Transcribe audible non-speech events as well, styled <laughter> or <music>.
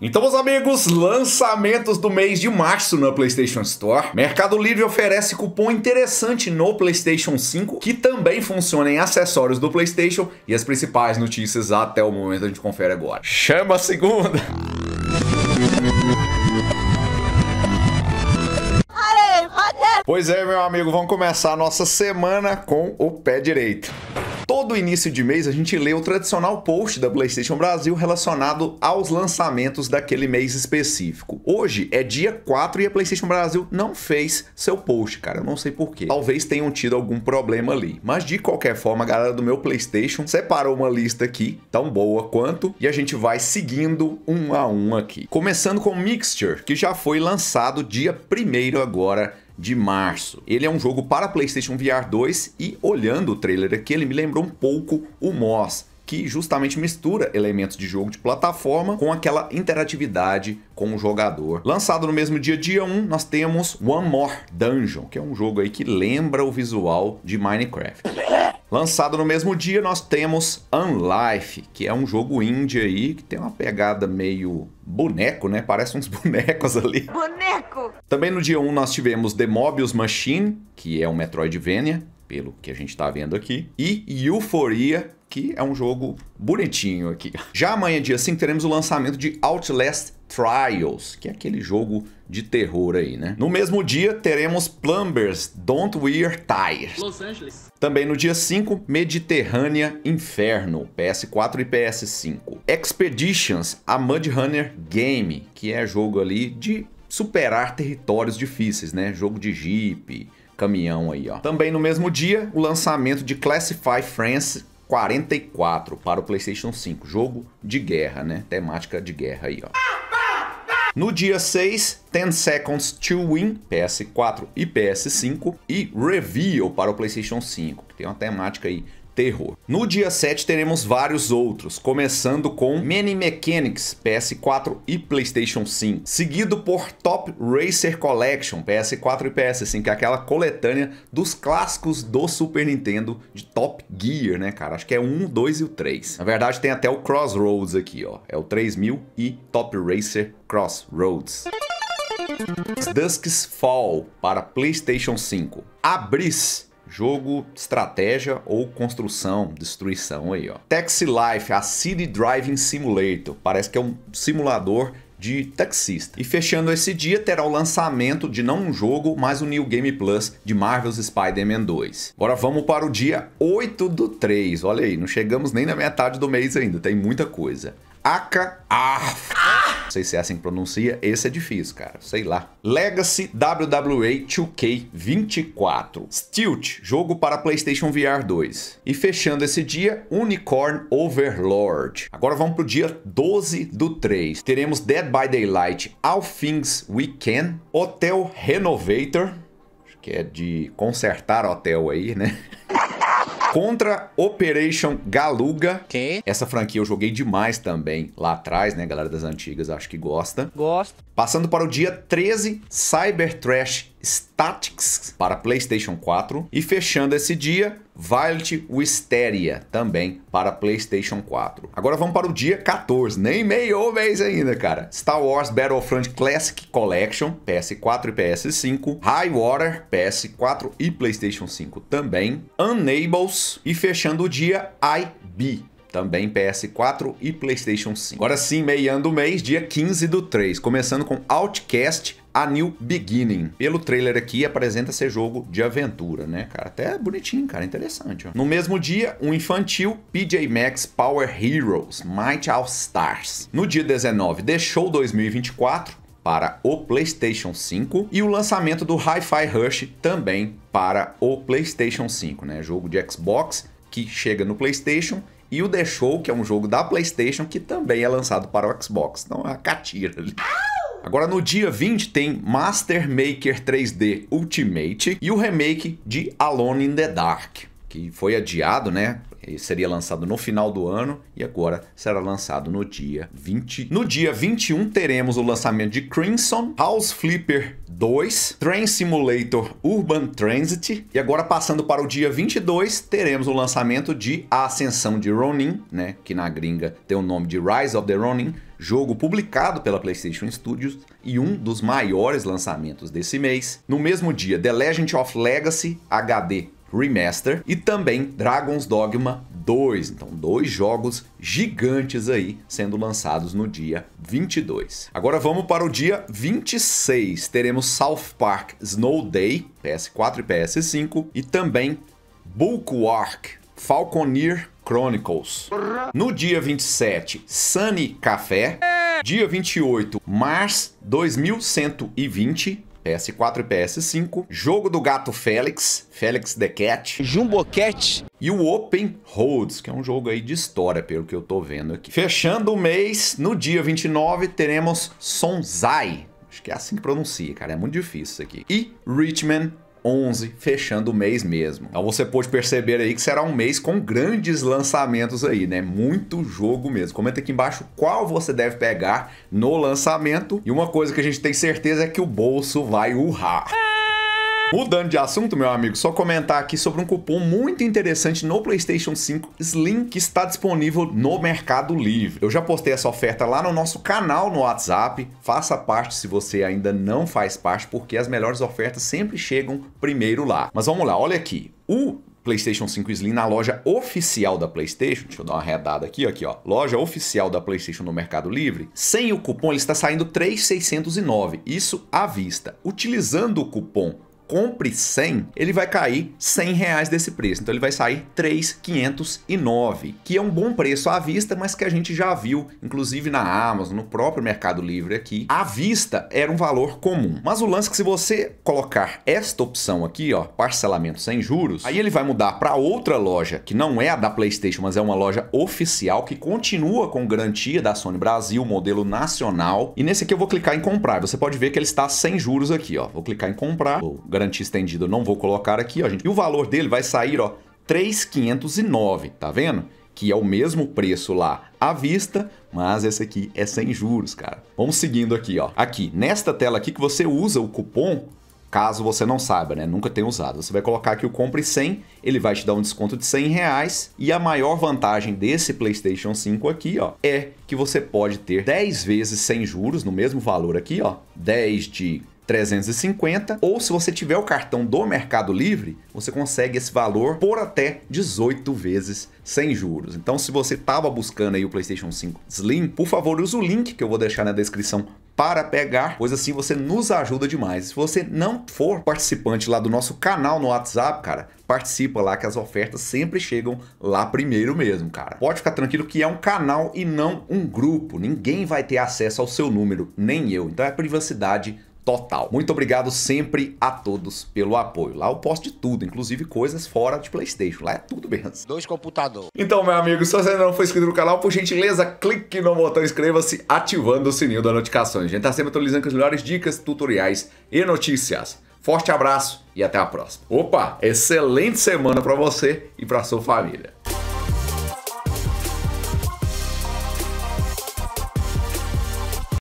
Então, meus amigos, lançamentos do mês de março na PlayStation Store. Mercado Livre oferece cupom interessante no PlayStation 5, que também funciona em acessórios do PlayStation e as principais notícias até o momento a gente confere agora. Chama a segunda! Pois é, meu amigo, vamos começar a nossa semana com o pé direito. Todo início de mês a gente lê o tradicional post da PlayStation Brasil relacionado aos lançamentos daquele mês específico. Hoje é dia 4 e a PlayStation Brasil não fez seu post, cara. Eu não sei porquê. Talvez tenham tido algum problema ali. Mas de qualquer forma, a galera do meu PlayStation separou uma lista aqui, tão boa quanto, e a gente vai seguindo um a um aqui. Começando com Mixture, que já foi lançado dia 1 agora de março. Ele é um jogo para PlayStation VR 2 e olhando o trailer aqui, ele me lembrou um pouco o Moss, que justamente mistura elementos de jogo de plataforma com aquela interatividade com o jogador. Lançado no mesmo dia, dia 1, nós temos One More Dungeon, que é um jogo aí que lembra o visual de Minecraft. Lançado no mesmo dia, nós temos Unlife, que é um jogo indie aí, que tem uma pegada meio boneco, né? Parece uns <laughs> bonecos ali. Boneco! Também no dia 1 nós tivemos The Mobius Machine, que é um Metroidvania pelo que a gente está vendo aqui. E Euforia, que é um jogo bonitinho aqui. Já amanhã, dia 5, teremos o lançamento de Outlast Trials, que é aquele jogo de terror aí, né? No mesmo dia, teremos Plumbers Don't Wear Tires. Los Angeles. Também no dia 5, Mediterrânea Inferno, PS4 e PS5. Expeditions, a Mudhunter Game, que é jogo ali de superar territórios difíceis, né? Jogo de Jeep caminhão aí, ó. Também no mesmo dia, o lançamento de Classify France 44 para o PlayStation 5, jogo de guerra, né? Temática de guerra aí, ó. No dia 6, 10 Seconds to Win, PS4 e PS5 e Reveal para o PlayStation 5, que tem uma temática aí terror. No dia 7 teremos vários outros, começando com Many Mechanics PS4 e PlayStation 5, seguido por Top Racer Collection PS4 e PS5, que é aquela coletânea dos clássicos do Super Nintendo de Top Gear, né, cara? Acho que é 1, 2 e o 3. Na verdade, tem até o Crossroads aqui, ó. É o 3000 e Top Racer Crossroads. Dusk's Fall para PlayStation 5. Abris Jogo, estratégia ou construção, destruição aí, ó. Taxi Life, a City Driving Simulator. Parece que é um simulador de taxista. E fechando esse dia, terá o lançamento de não um jogo, mas o New Game Plus de Marvel's Spider-Man 2. Agora vamos para o dia 8 do 3. Olha aí, não chegamos nem na metade do mês ainda, tem muita coisa. Aka ah! Não sei se é assim que pronuncia. Esse é difícil, cara. Sei lá. Legacy WWE 2K24. Stilt, jogo para PlayStation VR 2. E fechando esse dia, Unicorn Overlord. Agora vamos pro dia 12 do 3. Teremos Dead by Daylight, All Things We Can, Hotel Renovator, que é de consertar hotel aí, né? <laughs> Contra Operation Galuga. Que? Essa franquia eu joguei demais também lá atrás, né? Galera das antigas acho que gosta. Gosto. Passando para o dia 13, Cyber Trash Statics para PlayStation 4 e fechando esse dia, Violet Wisteria também para PlayStation 4. Agora vamos para o dia 14, nem meio mês ainda, cara. Star Wars Battlefront Classic Collection, PS4 e PS5, High Water, PS4 e PlayStation 5 também, Unables e fechando o dia IB também PS4 e PlayStation 5. Agora sim, meiando o mês, dia 15 do 3, começando com Outcast a New Beginning. Pelo trailer aqui, apresenta ser jogo de aventura, né, cara? Até bonitinho, cara, interessante. Ó. No mesmo dia, um infantil, PJ Max Power Heroes, Might All Stars. No dia 19, The Show 2024 para o PlayStation 5 e o lançamento do Hi-Fi Rush também para o PlayStation 5, né? Jogo de Xbox que chega no PlayStation e o The Show, que é um jogo da PlayStation que também é lançado para o Xbox. Então é a catira ali. Agora no dia 20 tem Master Maker 3D Ultimate e o remake de Alone in the Dark, que foi adiado, né? seria lançado no final do ano e agora será lançado no dia 20. No dia 21 teremos o lançamento de Crimson, House Flipper 2, Train Simulator Urban Transit e agora passando para o dia 22 teremos o lançamento de A Ascensão de Ronin, né, que na gringa tem o nome de Rise of the Ronin jogo publicado pela PlayStation Studios e um dos maiores lançamentos desse mês. No mesmo dia, The Legend of Legacy HD Remaster e também Dragon's Dogma 2. Então, dois jogos gigantes aí sendo lançados no dia 22. Agora vamos para o dia 26. Teremos South Park Snow Day, PS4 e PS5, e também Bulwark Falconeer Chronicles. No dia 27, Sunny Café. Dia 28, Mars 2120. PS4 e PS5, Jogo do Gato Félix, Félix the Cat, Jumbo Cat e o Open Roads, que é um jogo aí de história, pelo que eu tô vendo aqui. Fechando o mês, no dia 29, teremos Sonzai, acho que é assim que pronuncia, cara, é muito difícil isso aqui, e Richmond 11, fechando o mês mesmo. Então você pode perceber aí que será um mês com grandes lançamentos aí, né? Muito jogo mesmo. Comenta aqui embaixo qual você deve pegar no lançamento. E uma coisa que a gente tem certeza é que o bolso vai urrar. Mudando de assunto, meu amigo, só comentar aqui sobre um cupom muito interessante no PlayStation 5 Slim que está disponível no Mercado Livre. Eu já postei essa oferta lá no nosso canal no WhatsApp. Faça parte se você ainda não faz parte, porque as melhores ofertas sempre chegam primeiro lá. Mas vamos lá, olha aqui. O PlayStation 5 Slim na loja oficial da PlayStation. Deixa eu dar uma redada aqui, aqui, ó. Loja oficial da PlayStation no Mercado Livre. Sem o cupom, ele está saindo 3,609. Isso à vista. Utilizando o cupom compre 100, ele vai cair 100 reais desse preço. Então ele vai sair 3,509, que é um bom preço à vista, mas que a gente já viu, inclusive na Amazon, no próprio Mercado Livre aqui, à vista era um valor comum. Mas o lance é que se você colocar esta opção aqui, ó, parcelamento sem juros, aí ele vai mudar para outra loja, que não é a da PlayStation, mas é uma loja oficial que continua com garantia da Sony Brasil, modelo nacional. E nesse aqui eu vou clicar em comprar. Você pode ver que ele está sem juros aqui, ó. Vou clicar em comprar, vou garantia estendida eu não vou colocar aqui, ó, gente. E o valor dele vai sair, ó, 3,509, tá vendo? Que é o mesmo preço lá à vista, mas esse aqui é sem juros, cara. Vamos seguindo aqui, ó. Aqui, nesta tela aqui que você usa o cupom caso você não saiba, né? Nunca tenha usado. Você vai colocar aqui o compre 100, ele vai te dar um desconto de 100 reais. E a maior vantagem desse PlayStation 5 aqui, ó, é que você pode ter 10 vezes sem juros no mesmo valor aqui, ó. 10 de 350, ou se você tiver o cartão do Mercado Livre, você consegue esse valor por até 18 vezes sem juros. Então, se você estava buscando aí o PlayStation 5 Slim, por favor, use o link que eu vou deixar na descrição para pegar, pois assim você nos ajuda demais. Se você não for participante lá do nosso canal no WhatsApp, cara, participa lá que as ofertas sempre chegam lá primeiro mesmo, cara. Pode ficar tranquilo que é um canal e não um grupo. Ninguém vai ter acesso ao seu número, nem eu. Então é privacidade total. Muito obrigado sempre a todos pelo apoio. Lá eu posto de tudo, inclusive coisas fora de PlayStation. Lá é tudo mesmo. Dois computadores. Então, meu amigo, se você ainda não foi inscrito no canal, por gentileza, clique no botão inscreva-se ativando o sininho das notificações. A gente tá sempre atualizando com as melhores dicas, tutoriais e notícias. Forte abraço e até a próxima. Opa, excelente semana para você e para sua família.